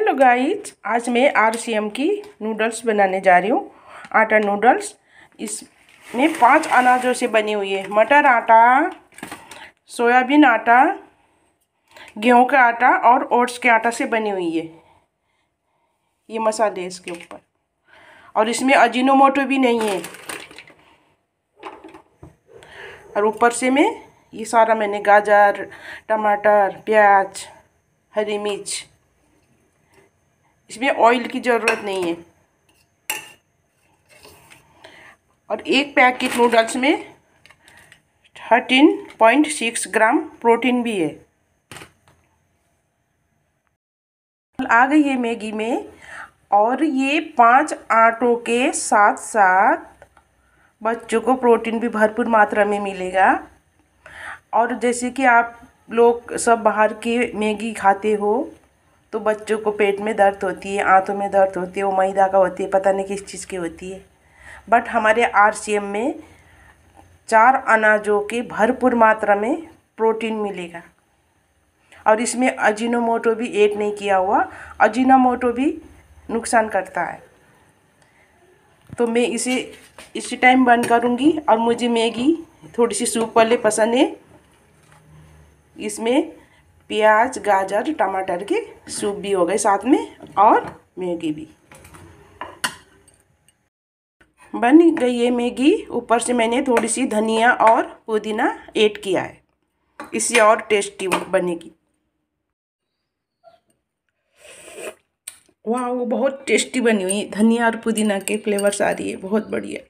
hello guys आज मैं RCM की नूडल्स बनाने जा रही हूँ आटा नूडल्स इसमें पांच अनाजों से बनी हुई है मटर आटा सोयाबीन आटा गेहूं का आटा और ओट्स के आटा से बनी हुई है ये मसाले इसके ऊपर और इसमें अजीनोमोटो भी नहीं है और ऊपर से मैं ये सारा मैंने गाजर टमाटर प्याज हरी मिर्च इसमें ऑयल की ज़रूरत नहीं है और एक पैकेट नूडल्स में thirteen point six gram protein भी है आ गई है मैगी में और ये पांच आटों के साथ साथ बच्चों को प्रोटीन भी भरपूर मात्रा में मिलेगा और जैसे कि आप लोग सब बाहर की मैगी खाते हो तो बच्चों को पेट में दर्द होती है आंतों में दर्द होती है वो मैदा का होती है पता नहीं किस चीज़ की होती है बट हमारे आरसीएम में चार अनाजों के भरपूर मात्रा में प्रोटीन मिलेगा और इसमें अजीनोमोटो भी ऐड नहीं किया हुआ अजीनोमोटो भी नुकसान करता है तो मैं इसे इसी टाइम बंद करूँगी और मुझे मैगी थोड़ी सी सूप वाले पसंद है इसमें प्याज गाजर टमाटर के सूप भी हो गए साथ में और मैगी भी बन गई है मैगी ऊपर से मैंने थोड़ी सी धनिया और पुदीना ऐड किया है इससे और टेस्टी बनेगी वाह वो बहुत टेस्टी बनी हुई है धनिया और पुदीना के फ्लेवर्स आ रही है बहुत बढ़िया